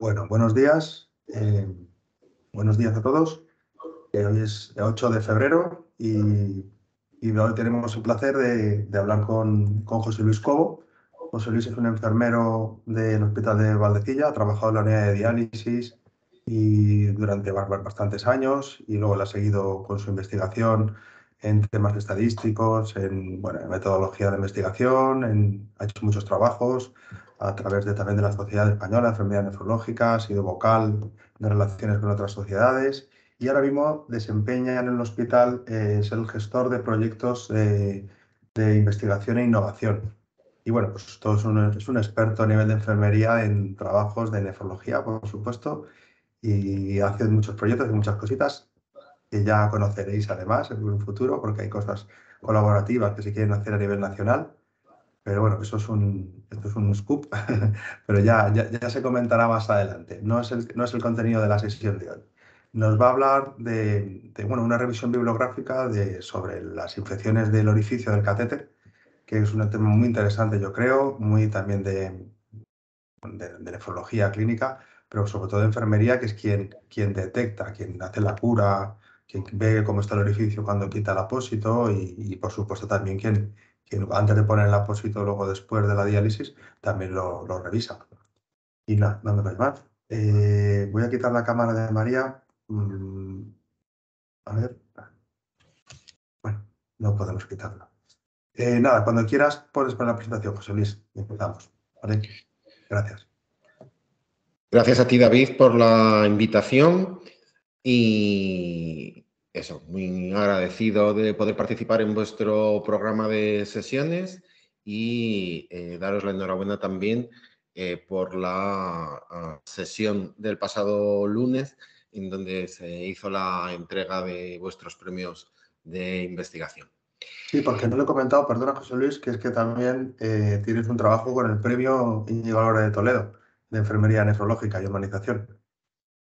Bueno, buenos días. Eh, buenos días a todos. Eh, hoy es el 8 de febrero y, hoy tenemos el placer de, hablar con, José Luis Cobo. José Luis es un enfermero del Hospital de Valdecilla, ha trabajado en la unidad de diálisis y durante bastantes años y luego le ha seguido con su investigación en temas estadísticos, en, metodología de investigación, en, ha hecho muchos trabajos, a través de, también de la Sociedad Española de Enfermedades Nefrológicas, ha sido vocal de relaciones con otras sociedades y ahora mismo desempeña en el hospital, eh, es el gestor de proyectos eh, de investigación e innovación. Y bueno, pues todo es un, es un, experto a nivel de enfermería en trabajos de nefrología, por supuesto, y hace muchos proyectos y muchas cositas que ya conoceréis además en un futuro, porque hay cosas colaborativas que se quieren hacer a nivel nacional. Pero bueno, eso es un, esto es un scoop, pero ya, ya, ya, se comentará más adelante. No es, el, no es el contenido de la sesión de hoy. Nos va a hablar de, de bueno, una revisión bibliográfica de, sobre las infecciones del orificio del catéter, que es un tema muy interesante, yo creo, muy también de, de, nefrología clínica, pero sobre todo de enfermería, que es quien, quien detecta, quien hace la cura, quien ve cómo está el orificio cuando quita el apósito y, y por supuesto, también quien que antes de poner el apósito, luego después de la diálisis, también lo, revisa. Y nada, no, me más. Eh, voy a quitar la cámara de María. Mm, a ver. Bueno, no podemos quitarla. Eh, nada, cuando quieras, puedes poner la presentación, José Luis. Empezamos. Gracias. Gracias a ti, David, por la invitación. Y eso, muy agradecido de poder participar en vuestro programa de sesiones y eh, daros la enhorabuena también eh, por la ah, sesión del pasado lunes, en donde se hizo la entrega de vuestros premios de investigación. Sí, porque no lo he comentado, perdona José Luis, que es que también eh, tienes un trabajo con el premio Íñigo de Toledo, de Enfermería Nefrológica y Humanización.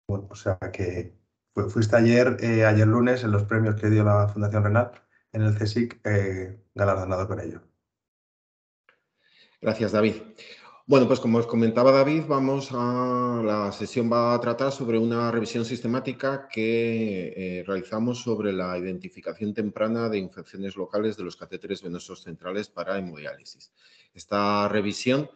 Bueno, o sea que pues fuiste ayer, eh, ayer lunes, en los premios que dio la Fundación Renal en el CSIC, eh, galardonado con ello. Gracias, David. Bueno, pues como os comentaba David, vamos a la sesión va a tratar sobre una revisión sistemática que eh, realizamos sobre la identificación temprana de infecciones locales de los catéteres venosos centrales para hemodiálisis. Esta revisión,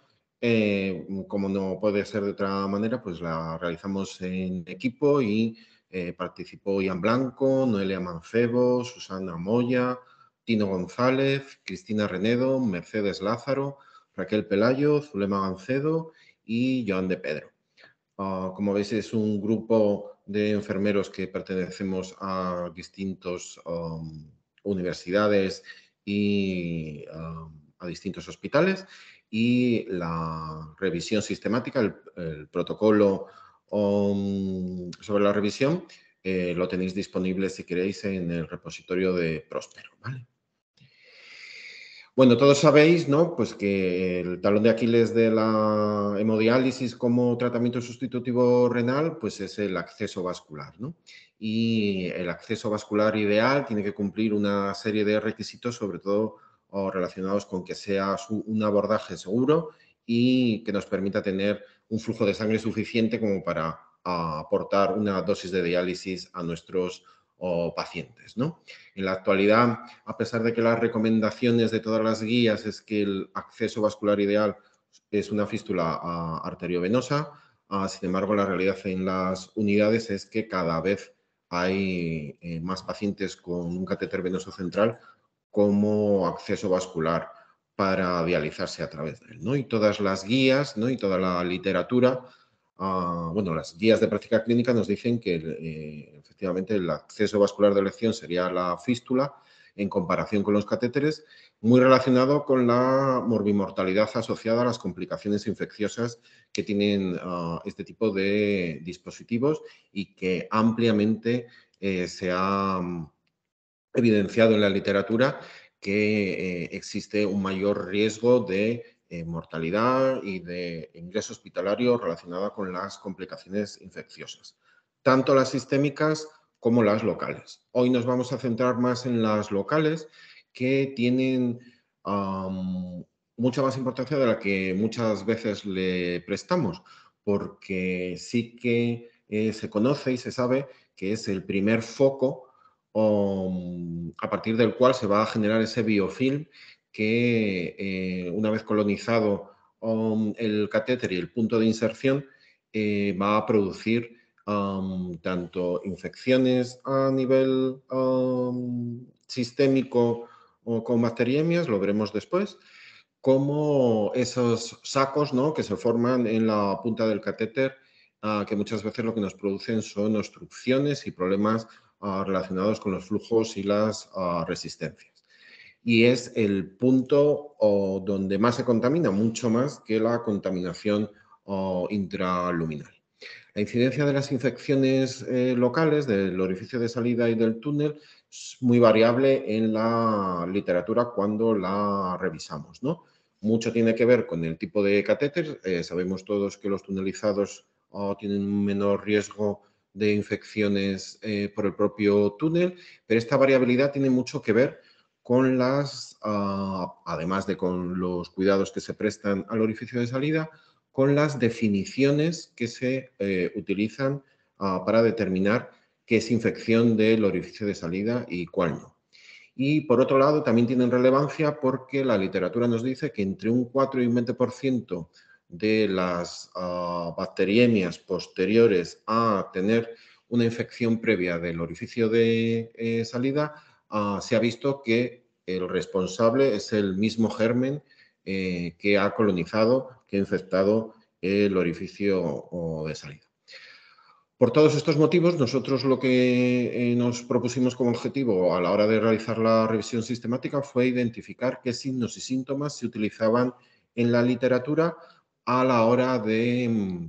como no puede ser de otra manera, pues la realizamos en equipo y eh, participó Ian Blanco, Noelia Mancebo, Susana Moya, Tino González, Cristina Renedo, Mercedes Lázaro, Raquel Pelayo, Zulema Gancedo y Joan de Pedro. Ah, como veis, es un grupo de enfermeros que pertenecemos a distintas um, universidades y um, a distintos hospitales y la revisión sistemática, el protocolo sobre la revisión, eh, lo tenéis disponible si queréis en el repositorio de Próspero, Bueno, todos sabéis, ¿no? Pues que el talón de Aquiles de la hemodiálisis como tratamiento sustitutivo renal, pues es el acceso vascular, ¿no? Y el acceso vascular ideal tiene que cumplir una serie de requisitos, sobre todo relacionados con que sea un abordaje seguro y que nos permita tener un flujo de sangre suficiente como para aportar una dosis de diálisis a nuestros pacientes. En la actualidad, a pesar de que las recomendaciones de todas las guías es que el acceso vascular ideal es una fístula ah, arteriovenosa, ah, sin embargo, la realidad en las unidades es que cada vez hay eh, más pacientes con un catéter venoso central como acceso vascular para vializarse a través de él. ¿no? Y todas las guías ¿no? y toda la literatura, ah, bueno, las guías de práctica clínica nos dicen que eh, efectivamente el acceso vascular de elección sería la fístula en comparación con los catéteres, muy relacionado con la morbimortalidad asociada a las complicaciones infecciosas que tienen ah, este tipo de dispositivos y que ampliamente eh, se ha mm, evidenciado en la literatura que eh, existe un mayor riesgo de eh, mortalidad y de ingreso hospitalario relacionada con las complicaciones infecciosas, tanto las sistémicas como las locales. Hoy nos vamos a centrar más en las locales que tienen mucha más importancia de la que muchas veces le prestamos, porque sí que eh, se conoce y se sabe que es el primer foco a partir del cual se va a generar ese biofilm que eh, una vez colonizado um, el catéter y el punto de inserción eh, va a producir um, tanto infecciones a nivel um, sistémico o con bacteriemias, lo veremos después, como esos sacos ¿no? que se forman en la punta del catéter, ah, que muchas veces lo que nos producen son obstrucciones y problemas Ah, relacionados con los flujos y las ah, resistencias. Y es el punto donde más se contamina, mucho más que la contaminación ah, intraluminal. La incidencia de las infecciones eh, locales del orificio de salida y del túnel es muy variable en la literatura cuando la revisamos. ¿no? Mucho tiene que ver con el tipo de catéter. Eh, sabemos todos que los tunelizados tienen un menor riesgo de infecciones eh, por el propio túnel, pero esta variabilidad tiene mucho que ver con las, ah, además de con los cuidados que se prestan al orificio de salida, con las definiciones que se eh, utilizan ah, para determinar qué es infección del orificio de salida y cuál no. Y por otro lado, también tienen relevancia porque la literatura nos dice que entre un 4 y un 20% de las ah, bacteriemias posteriores a tener una infección previa del orificio de eh, salida, ah, se ha visto que el responsable es el mismo germen eh, que ha colonizado, que ha infectado el orificio de salida. Por todos estos motivos, nosotros lo que eh, nos propusimos como objetivo a la hora de realizar la revisión sistemática fue identificar qué signos y síntomas se utilizaban en la literatura a la hora de mm,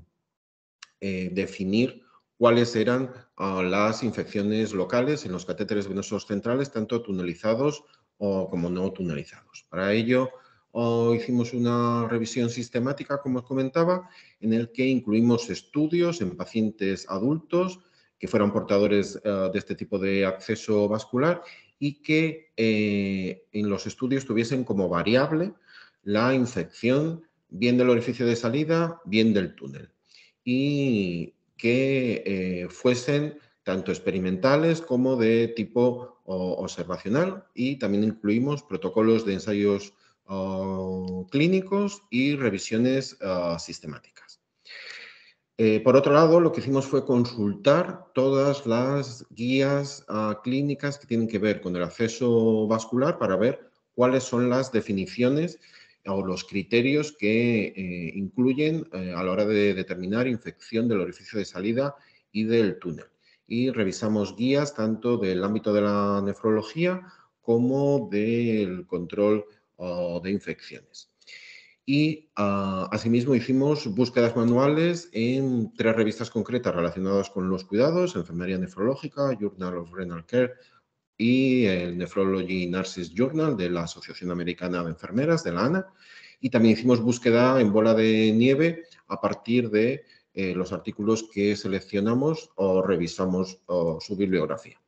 eh, definir cuáles eran ah, las infecciones locales en los catéteres venosos centrales, tanto tunelizados o como no tunelizados. Para ello, ah, hicimos una revisión sistemática, como os comentaba, en el que incluimos estudios en pacientes adultos que fueran portadores ah, de este tipo de acceso vascular y que eh, en los estudios tuviesen como variable la infección bien del orificio de salida, bien del túnel, y que eh, fuesen tanto experimentales como de tipo observacional y también incluimos protocolos de ensayos clínicos y revisiones sistemáticas. Eh, por otro lado, lo que hicimos fue consultar todas las guías ah, clínicas que tienen que ver con el acceso vascular para ver cuáles son las definiciones o los criterios que eh, incluyen eh, a la hora de determinar infección del orificio de salida y del túnel. Y revisamos guías tanto del ámbito de la nefrología como del control de infecciones. Y ah, asimismo hicimos búsquedas manuales en tres revistas concretas relacionadas con los cuidados, Enfermería Nefrológica, Journal of Renal Care y el Nephrology Nurses Journal de la Asociación Americana de Enfermeras, de la ANA. Y también hicimos búsqueda en bola de nieve a partir de eh, los artículos que seleccionamos o revisamos su bibliografía.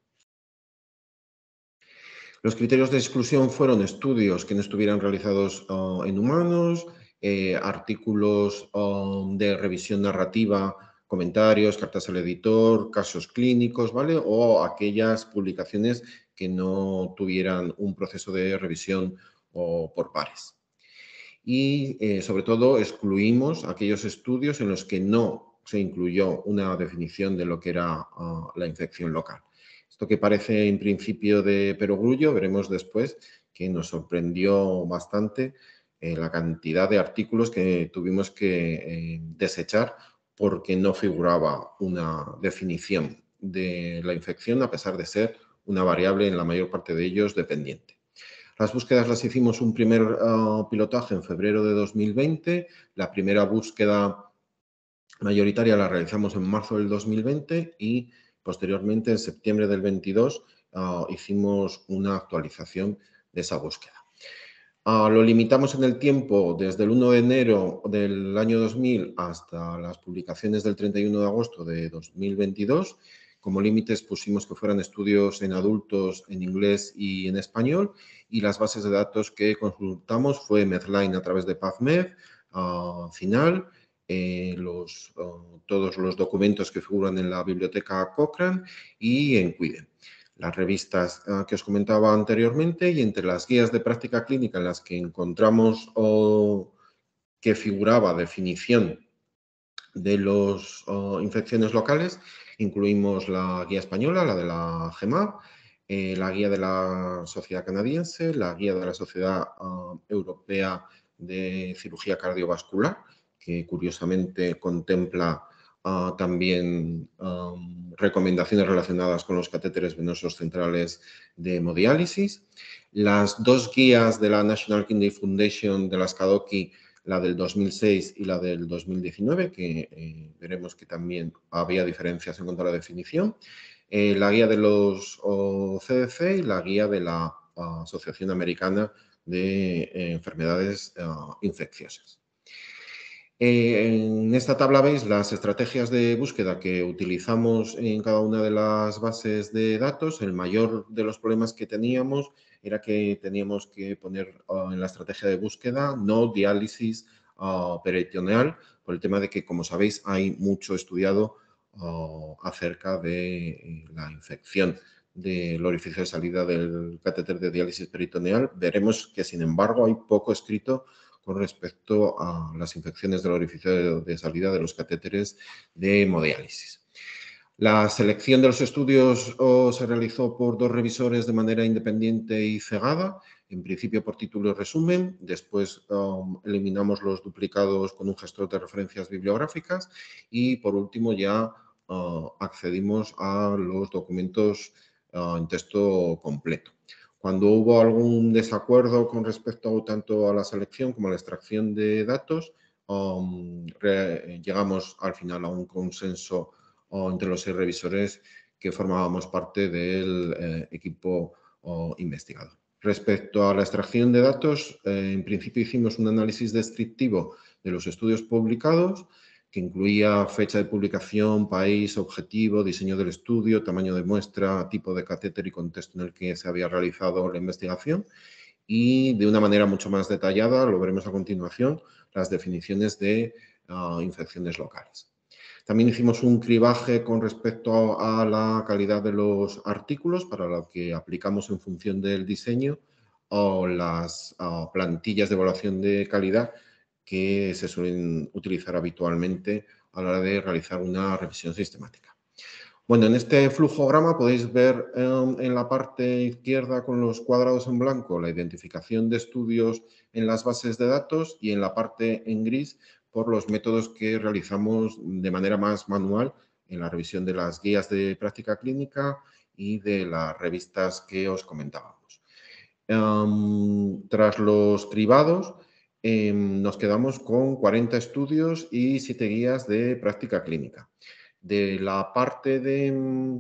Los criterios de exclusión fueron estudios que no estuvieran realizados en humanos, eh, artículos de revisión narrativa comentarios, cartas al editor, casos clínicos, ¿vale? O aquellas publicaciones que no tuvieran un proceso de revisión o por pares. Y eh, sobre todo excluimos aquellos estudios en los que no se incluyó una definición de lo que era ah, la infección local. Esto que parece en principio de perogrullo, veremos después que nos sorprendió bastante eh, la cantidad de artículos que tuvimos que eh, desechar porque no figuraba una definición de la infección a pesar de ser una variable en la mayor parte de ellos dependiente. Las búsquedas las hicimos un primer ah, pilotaje en febrero de 2020. La primera búsqueda mayoritaria la realizamos en marzo del 2020 y posteriormente en septiembre del 22 ah, hicimos una actualización de esa búsqueda. Ah, lo limitamos en el tiempo desde el 1 de enero del año 2000 hasta las publicaciones del 31 de agosto de 2022 como límites pusimos que fueran estudios en adultos en inglés y en español y las bases de datos que consultamos fue Medline a través de PubMed, ah, Final, eh, ah, todos los documentos que figuran en la biblioteca Cochrane y en Cuide las revistas ah, que os comentaba anteriormente y entre las guías de práctica clínica en las que encontramos o que figuraba definición de las infecciones locales, Incluimos la guía española, la de la GEMAP, eh, la guía de la Sociedad Canadiense, la guía de la Sociedad ah, Europea de Cirugía Cardiovascular, que curiosamente contempla ah, también ah, recomendaciones relacionadas con los catéteres venosos centrales de hemodiálisis, las dos guías de la National Kidney Foundation de las Kadoki la del 2006 y la del 2019, que eh, veremos que también había diferencias en cuanto a la definición, eh, la guía de los CDC y la guía de la Asociación Americana de eh, Enfermedades ah, Infecciosas. Eh, en esta tabla veis las estrategias de búsqueda que utilizamos en cada una de las bases de datos. El mayor de los problemas que teníamos era que teníamos que poner ah, en la estrategia de búsqueda no diálisis ah, peritoneal, por el tema de que, como sabéis, hay mucho estudiado ah, acerca de eh, la infección del orificio de salida del catéter de diálisis peritoneal. Veremos que, sin embargo, hay poco escrito con respecto a las infecciones del orificio de salida de los catéteres de hemodiálisis. La selección de los estudios se realizó por dos revisores de manera independiente y cegada, en principio por título y resumen, después um, eliminamos los duplicados con un gestor de referencias bibliográficas y por último ya uh, accedimos a los documentos uh, en texto completo. Cuando hubo algún desacuerdo con respecto tanto a la selección como a la extracción de datos, um, llegamos al final a un consenso uh, entre los seis revisores que formábamos parte del eh, equipo uh, investigador. Respecto a la extracción de datos, eh, en principio hicimos un análisis descriptivo de los estudios publicados que incluía fecha de publicación, país, objetivo, diseño del estudio, tamaño de muestra, tipo de catéter y contexto en el que se había realizado la investigación y de una manera mucho más detallada, lo veremos a continuación, las definiciones de ah, infecciones locales. También hicimos un cribaje con respecto a la calidad de los artículos, para lo que aplicamos en función del diseño, o las ah, plantillas de evaluación de calidad que se suelen utilizar habitualmente a la hora de realizar una revisión sistemática. Bueno, en este flujograma podéis ver em, en la parte izquierda con los cuadrados en blanco la identificación de estudios en las bases de datos y en la parte en gris por los métodos que realizamos de manera más manual en la revisión de las guías de práctica clínica y de las revistas que os comentábamos. Em, tras los cribados, Em, nos quedamos con 40 estudios y 7 guías de práctica clínica. De la parte de em,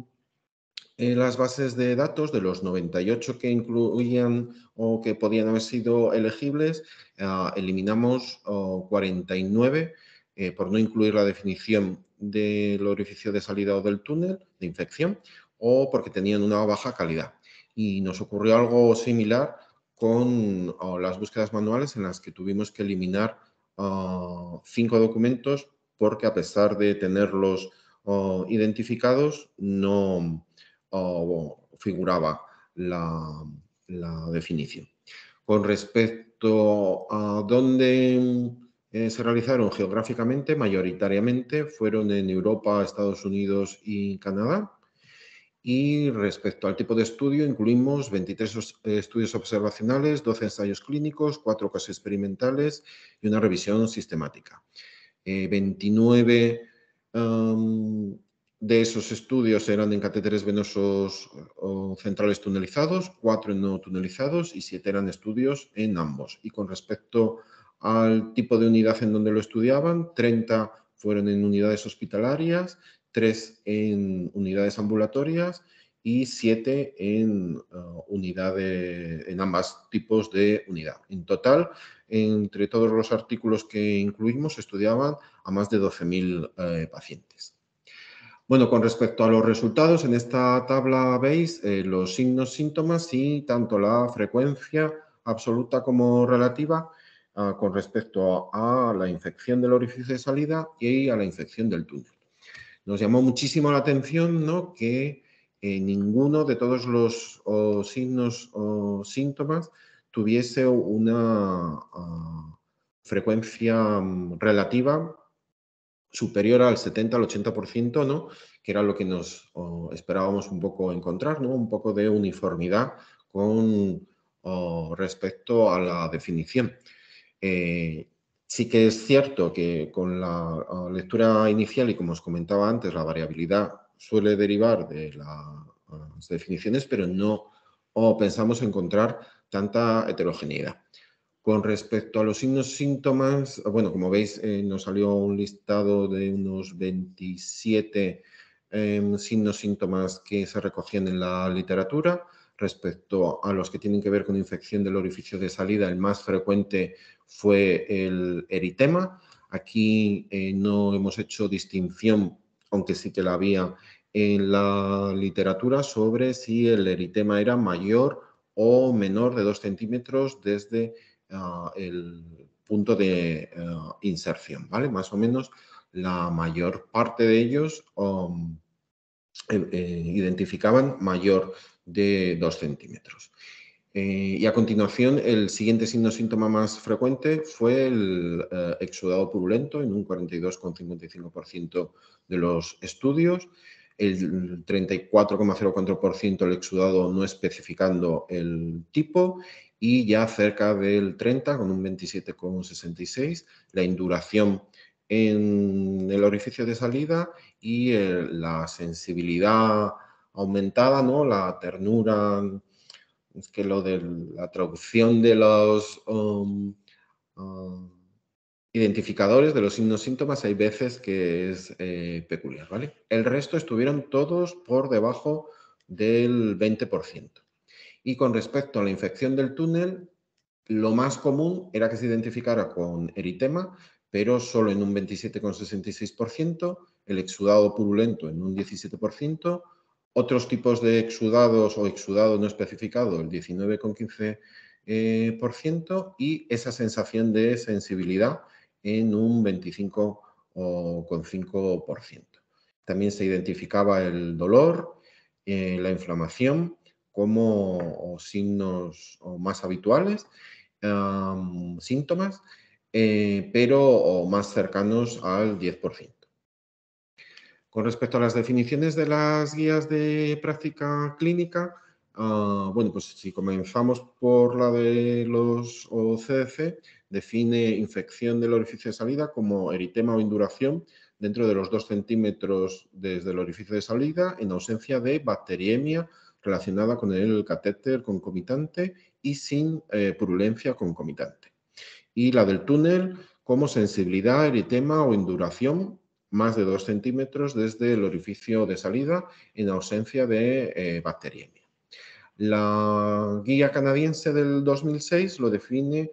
eh, las bases de datos, de los 98 que incluían o que podían haber sido elegibles, ah, eliminamos 49 eh, por no incluir la definición del orificio de salida o del túnel de infección o porque tenían una baja calidad. Y nos ocurrió algo similar con las búsquedas manuales en las que tuvimos que eliminar ah, cinco documentos porque a pesar de tenerlos ah, identificados, no ah, figuraba la, definición. Con respecto a dónde eh, se realizaron geográficamente, mayoritariamente fueron en Europa, Estados Unidos y Canadá. Y respecto al tipo de estudio, incluimos 23 eh, estudios observacionales, 12 ensayos clínicos, 4 casos experimentales y una revisión sistemática. 29 eh, de esos estudios eran en catéteres venosos centrales tunelizados, 4 no tunelizados y 7 eran estudios en ambos. Y con respecto al tipo de unidad en donde lo estudiaban, 30 fueron en unidades hospitalarias, tres en unidades ambulatorias y siete en ah, unidades, en ambas tipos de unidad. En total, entre todos los artículos que incluimos, estudiaban a más de 12.000 eh, pacientes. Bueno, con respecto a los resultados, en esta tabla veis eh, los signos, síntomas y tanto la frecuencia absoluta como relativa ah, con respecto a, a la infección del orificio de salida y a la infección del túnel nos llamó muchísimo la atención ¿no? que eh, ninguno de todos los signos o síntomas tuviese una ah, frecuencia mm, relativa superior al 70 al 80%, ¿no? que era lo que nos esperábamos un poco encontrar, un poco de uniformidad con respecto a la definición. Eh, Sí que es cierto que con la ah, lectura inicial y como os comentaba antes, la variabilidad suele derivar de ah, las definiciones, pero no pensamos encontrar tanta heterogeneidad. Con respecto a los signos síntomas, bueno, como veis, eh, nos salió un listado de unos 27 em, signos síntomas que se recogían en la literatura respecto a los que tienen que ver con infección del orificio de salida, el más frecuente fue el eritema. Aquí eh, no hemos hecho distinción, aunque sí que la había en la literatura, sobre si el eritema era mayor o menor de dos centímetros desde ah, el punto de ah, inserción, ¿vale? Más o menos la mayor parte de ellos um, eh, eh, identificaban mayor de 2 centímetros. Eh, y a continuación, el siguiente signo síntoma más frecuente fue el eh, exudado purulento en un 42,55% de los estudios, el 34,04% el exudado no especificando el tipo y ya cerca del 30, con un 27,66, la induración en el orificio de salida y eh, la sensibilidad aumentada, ¿no? La ternura, es que lo de la traducción de los um, um, identificadores, de los signos síntomas, hay veces que es eh, peculiar, ¿vale? El resto estuvieron todos por debajo del 20%. Y con respecto a la infección del túnel, lo más común era que se identificara con eritema, pero solo en un 27,66%, el exudado purulento en un 17%, otros tipos de exudados o exudado no especificado, el 19,15%, eh, y esa sensación de sensibilidad en un 25,5%. También se identificaba el dolor, eh, la inflamación como signos más habituales, síntomas, eh, pero más cercanos al 10%. Con respecto a las definiciones de las guías de práctica clínica, ah, bueno, pues si comenzamos por la de los OCDC, define infección del orificio de salida como eritema o induración dentro de los 2 centímetros desde el orificio de salida en ausencia de bacteriemia relacionada con el catéter concomitante y sin eh, purulencia concomitante. Y la del túnel como sensibilidad, eritema o induración más de dos centímetros desde el orificio de salida en ausencia de eh, bacteriemia. La guía canadiense del 2006 lo define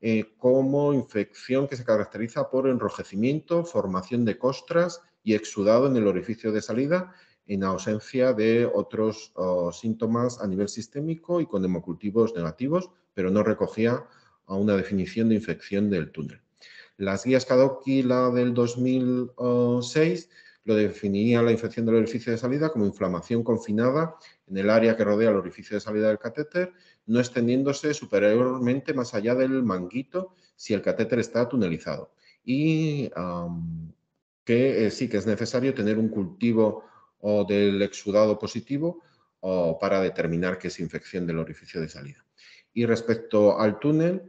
eh, como infección que se caracteriza por enrojecimiento, formación de costras y exudado en el orificio de salida en ausencia de otros síntomas a nivel sistémico y con hemocultivos negativos, pero no recogía una definición de infección del túnel. Las guías Kadoki, la del 2006, lo definía la infección del orificio de salida como inflamación confinada en el área que rodea el orificio de salida del catéter, no extendiéndose superiormente más allá del manguito si el catéter está tunelizado. Y que eh, sí que es necesario tener un cultivo del exudado positivo para determinar que es infección del orificio de salida. Y respecto al túnel,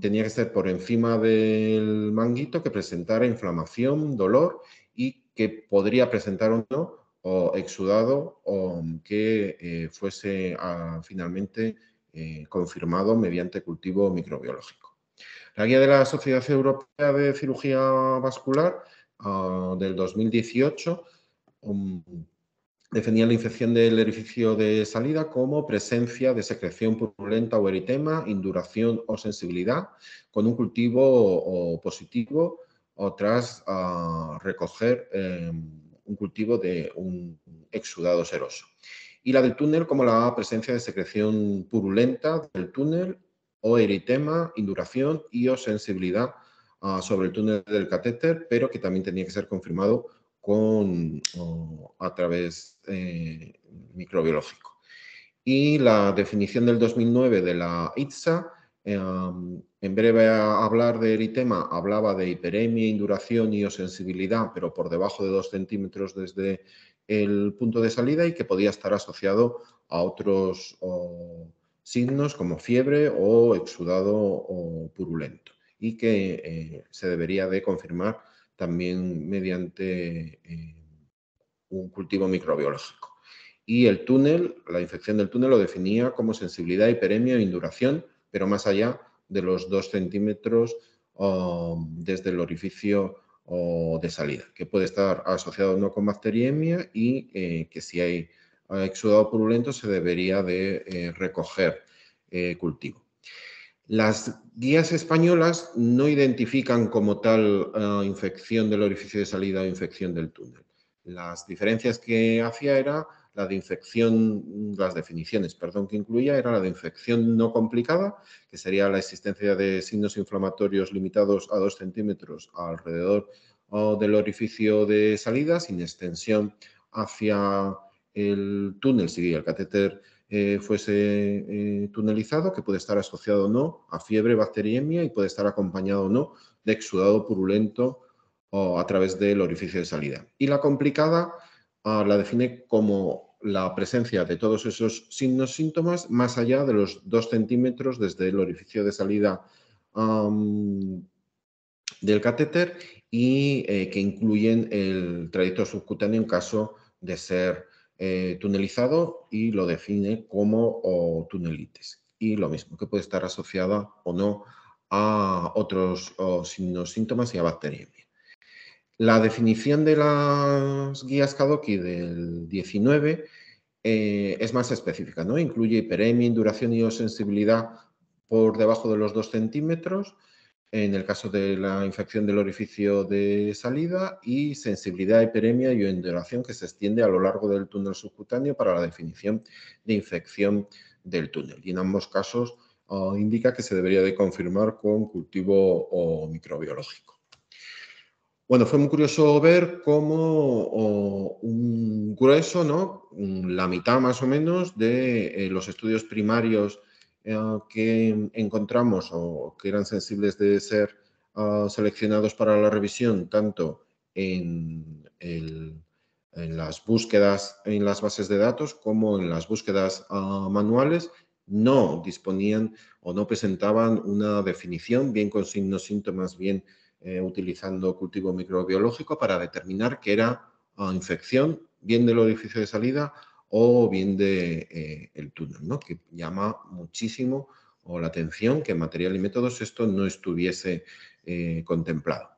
tenía que ser por encima del manguito que presentara inflamación, dolor y que podría presentar o no o exudado o que eh, fuese ah, finalmente eh, confirmado mediante cultivo microbiológico. La guía de la Sociedad Europea de Cirugía Vascular ah, del 2018 definían la infección del orificio de salida como presencia de secreción purulenta o eritema, induración o sensibilidad, con un cultivo positivo o tras ah, recoger em, un cultivo de un exudado seroso. Y la del túnel como la presencia de secreción purulenta del túnel o eritema, induración y o sensibilidad ah, sobre el túnel del catéter, pero que también tenía que ser confirmado con, a través eh, microbiológico. Y la definición del 2009 de la ITSA, eh, en breve hablar de eritema, hablaba de hiperemia, induración y sensibilidad, pero por debajo de 2 centímetros desde el punto de salida y que podía estar asociado a otros signos como fiebre o exudado o purulento y que eh, se debería de confirmar también mediante eh, un cultivo microbiológico. Y el túnel, la infección del túnel lo definía como sensibilidad, hiperemia e induración, pero más allá de los dos centímetros oh, desde el orificio o oh, de salida, que puede estar asociado no con bacteriemia y eh, que si hay eh, exudado purulento se debería de recoger cultivo. Las guías españolas no identifican como tal eh, infección del orificio de salida o infección del túnel. Las diferencias que hacía era la de infección, las definiciones, perdón, que incluía era la de infección no complicada, que sería la existencia de signos inflamatorios limitados a dos centímetros alrededor del orificio de salida, sin extensión hacia el túnel, si el catéter eh, fuese eh, tunelizado, que puede estar asociado o no a fiebre, bacteriemia y puede estar acompañado o no de exudado purulento a través del orificio de salida. Y la complicada ah, la define como la presencia de todos esos signos, síntomas, más allá de los dos centímetros desde el orificio de salida del catéter y eh, que incluyen el trayecto subcutáneo en caso de ser eh, tunelizado y lo define como o tunelitis. Y lo mismo, que puede estar asociada o no a otros síntomas y a bacteriemia. La definición de las guías Kadoki del 19 eh, es más específica, ¿no? Incluye hiperemia, duración y sensibilidad por debajo de los 2 centímetros, en el caso de la infección del orificio de salida y sensibilidad a hiperemia y endoración que se extiende a lo largo del túnel subcutáneo para la definición de infección del túnel. Y en ambos casos ah, indica que se debería de confirmar con cultivo o microbiológico. Bueno, fue muy curioso ver cómo un grueso, ¿no? Mm, la mitad más o menos de eh, los estudios primarios eh, que encontramos o que eran sensibles de ser ah, seleccionados para la revisión, tanto en, las búsquedas en las bases de datos como en las búsquedas ah, manuales, no disponían o no presentaban una definición, bien con signos, síntomas, bien eh, utilizando cultivo microbiológico para determinar que era ah, infección, bien del orificio de salida o bien de eh, el túnel, ¿no? que llama muchísimo o la atención que en material y métodos esto no estuviese eh, contemplado.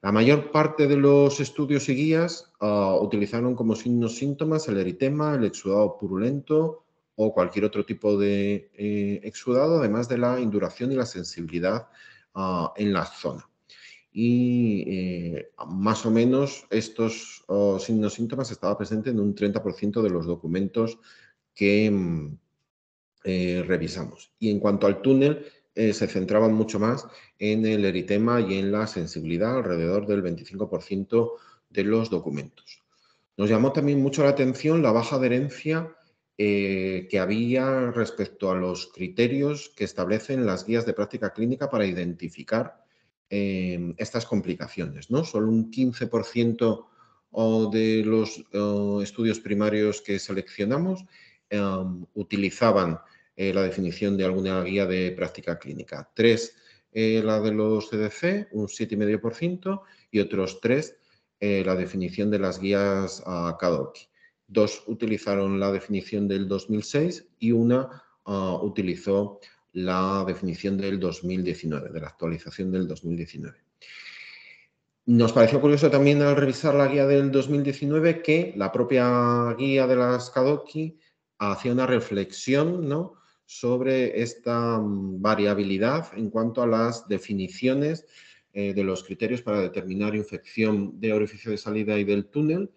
La mayor parte de los estudios y guías ah, utilizaron como signos síntomas el eritema, el exudado purulento o cualquier otro tipo de eh, exudado, además de la induración y la sensibilidad ah, en la zona y eh, más o menos estos oh, signos síntomas estaba presente en un 30% de los documentos que mm, eh, revisamos. Y en cuanto al túnel, eh, se centraban mucho más en el eritema y en la sensibilidad, alrededor del 25% de los documentos. Nos llamó también mucho la atención la baja adherencia que había respecto a los criterios que establecen las guías de práctica clínica para identificar Em, estas complicaciones. ¿no? Solo un 15% de los estudios primarios que seleccionamos em, utilizaban eh, la definición de alguna guía de práctica clínica. Tres, eh, la de los CDC, un 7,5%, y otros tres, eh, la definición de las guías a Kadoki. Dos utilizaron la definición del 2006 y una ah, utilizó la definición del 2019, de la actualización del 2019. Nos pareció curioso también al revisar la guía del 2019 que la propia guía de las Kadoki hacía una reflexión sobre esta mm, variabilidad en cuanto a las definiciones eh, de los criterios para determinar infección de orificio de salida y del túnel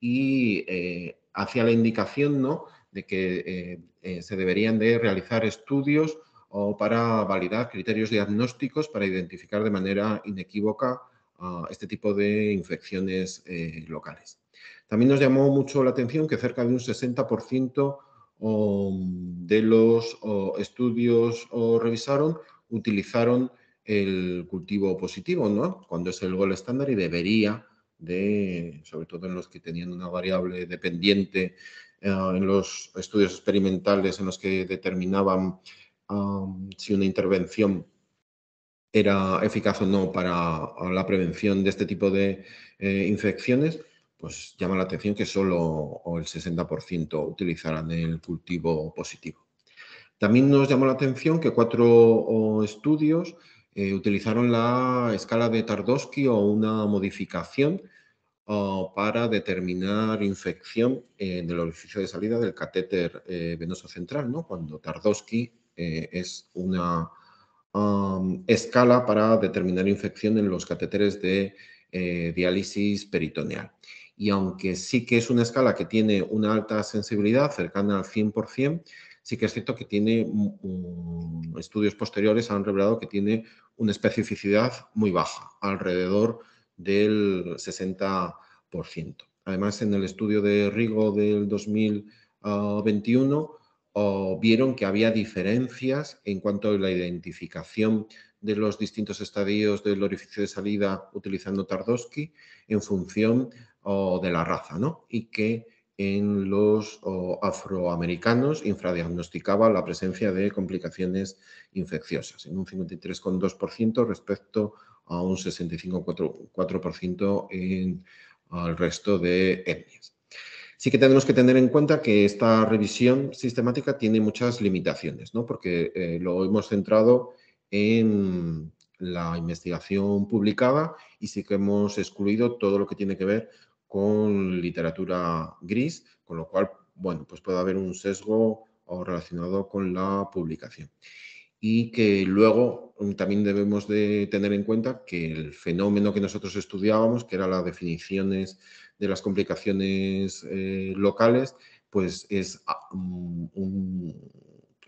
y eh, hacía la indicación ¿no? de que eh, se deberían de realizar estudios o para validar criterios diagnósticos para identificar de manera inequívoca ah, este tipo de infecciones eh, locales. También nos llamó mucho la atención que cerca de un 60% um, de los estudios o revisaron utilizaron el cultivo positivo, ¿no? cuando es el gol estándar y debería, de, sobre todo en los que tenían una variable dependiente, eh, en los estudios experimentales en los que determinaban si una intervención era eficaz o no para la prevención de este tipo de eh, infecciones, pues llama la atención que solo el 60% utilizaran el cultivo positivo. También nos llamó la atención que cuatro estudios eh, utilizaron la escala de Tardosky o una modificación para determinar infección en el orificio de salida del catéter eh, venoso central, cuando Tardosky eh, es una um, escala para determinar infección en los catéteres de eh, diálisis peritoneal. Y aunque sí que es una escala que tiene una alta sensibilidad, cercana al 100%, sí que es cierto que tiene estudios posteriores han revelado que tiene una especificidad muy baja, alrededor del 60%. Además, en el estudio de Rigo del 2021 vieron que había diferencias en cuanto a la identificación de los distintos estadios del orificio de salida utilizando Tardosky en función de la raza, ¿no? Y que en los afroamericanos infradiagnosticaba la presencia de complicaciones infecciosas en un 53,2% respecto a un 65,4% en el resto de etnias. Sí que tenemos que tener en cuenta que esta revisión sistemática tiene muchas limitaciones, porque eh, lo hemos centrado en la investigación publicada y sí que hemos excluido todo lo que tiene que ver con literatura gris, con lo cual, bueno, pues puede haber un sesgo relacionado con la publicación. Y que luego mm, también debemos de tener en cuenta que el fenómeno que nosotros estudiábamos, que eran las definiciones de las complicaciones eh, locales, pues es ah,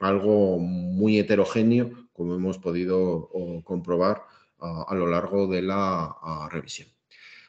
algo muy heterogéneo, como hemos podido comprobar a, lo largo de la revisión.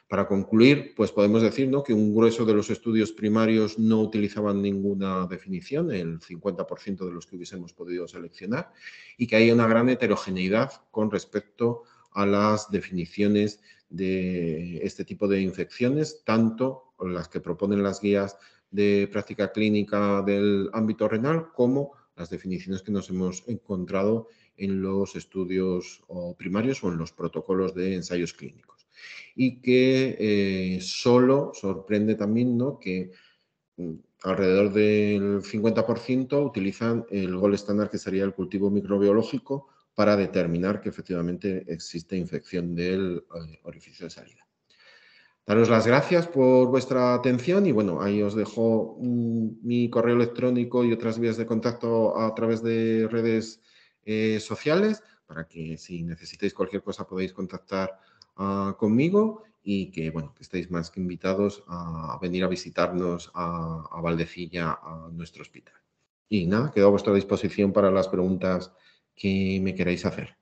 Para concluir, pues podemos decir que un grueso de los estudios primarios no utilizaban ninguna definición, el 50% de los que hubiésemos podido seleccionar, y que hay una gran heterogeneidad con respecto a las definiciones de este tipo de infecciones, tanto las que proponen las guías de práctica clínica del ámbito renal como las definiciones que nos hemos encontrado en los estudios primarios o en los protocolos de ensayos clínicos. Y que eh, solo sorprende también ¿no? que mm, alrededor del 50% utilizan el gol estándar que sería el cultivo microbiológico para determinar que efectivamente existe infección del eh, orificio de salida. Daros las gracias por vuestra atención y bueno, ahí os dejo mm, mi correo electrónico y otras vías de contacto a través de redes eh, sociales para que si necesitáis cualquier cosa podéis contactar ah, conmigo y que bueno, que estéis más que invitados a venir a visitarnos a, a Valdecilla, a nuestro hospital. Y nada, quedo a vuestra disposición para las preguntas que me queráis hacer.